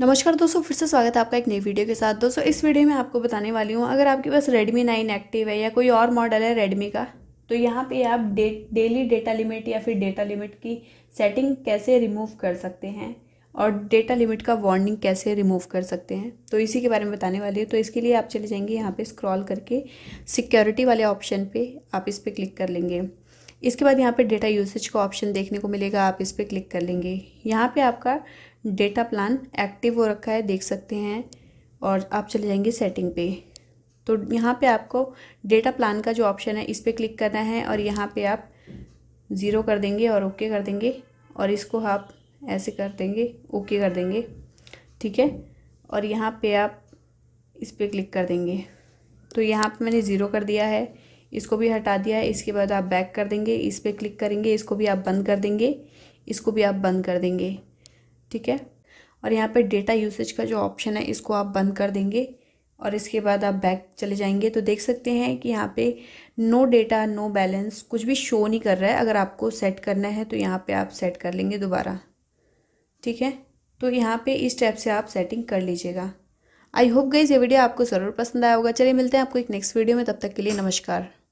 नमस्कार दोस्तों फिर से स्वागत है आपका एक नई वीडियो के साथ दोस्तों इस वीडियो में आपको बताने वाली हूँ अगर आपके पास Redmi 9 एक्टिव है या कोई और मॉडल है Redmi का तो यहाँ पे आप डे डेली डेटा लिमिट या फिर डेटा लिमिट की सेटिंग कैसे रिमूव कर सकते हैं और डेटा लिमिट का वार्निंग कैसे रिमूव कर सकते हैं तो इसी के बारे में बताने वाली हूँ तो इसके लिए आप चले जाएंगे यहाँ पर स्क्रॉल करके सिक्योरिटी वाले ऑप्शन पर आप इस पर क्लिक कर लेंगे इसके बाद यहाँ पे डेटा यूसेज का ऑप्शन देखने को मिलेगा आप इस पर क्लिक कर लेंगे यहाँ पे आपका डेटा प्लान एक्टिव हो रखा है देख सकते हैं और आप चले जाएंगे सेटिंग पे तो यहाँ पे आपको डेटा प्लान का जो ऑप्शन है इस पर क्लिक करना है और यहाँ पे आप ज़ीरो कर देंगे और ओके कर देंगे और इसको आप ऐसे कर देंगे ओके कर देंगे ठीक है और यहाँ पे आप इस पर क्लिक कर देंगे तो यहाँ पे मैंने ज़ीरो कर दिया है इसको भी हटा दिया है इसके बाद आप बैक कर देंगे इस पर क्लिक करेंगे इसको भी आप बंद कर देंगे इसको भी आप बंद कर देंगे ठीक है और यहाँ पे डेटा यूसेज का जो ऑप्शन है इसको आप बंद कर देंगे और इसके बाद आप बैक चले जाएंगे तो देख सकते हैं कि यहाँ पे नो डेटा नो बैलेंस कुछ भी शो नहीं कर रहा है अगर आपको सेट करना है तो यहाँ पे आप सेट कर लेंगे दोबारा ठीक है तो यहाँ पे इस टाइप से आप सेटिंग कर लीजिएगा आई होप गई ये वीडियो आपको ज़रूर पसंद आया होगा चलिए मिलते हैं आपको एक नेक्स्ट वीडियो में तब तक के लिए नमस्कार